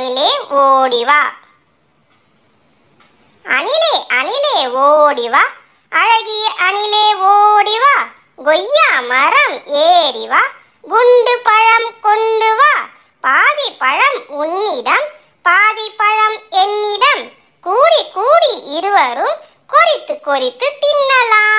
அணிலே ஓடி வா அணிலே அணிலே ஓடி வா அழகிய அணிலே ஓடி வா கொய்யா மரம் ஏறி வா குண்டு பழம் கொண்டு வா பாதி பழம் உன்னிடம் பாதி பழம் என்னிடம் கூடி கூடி இருவரும் கொறித்து கொறித்து தின்னலாம்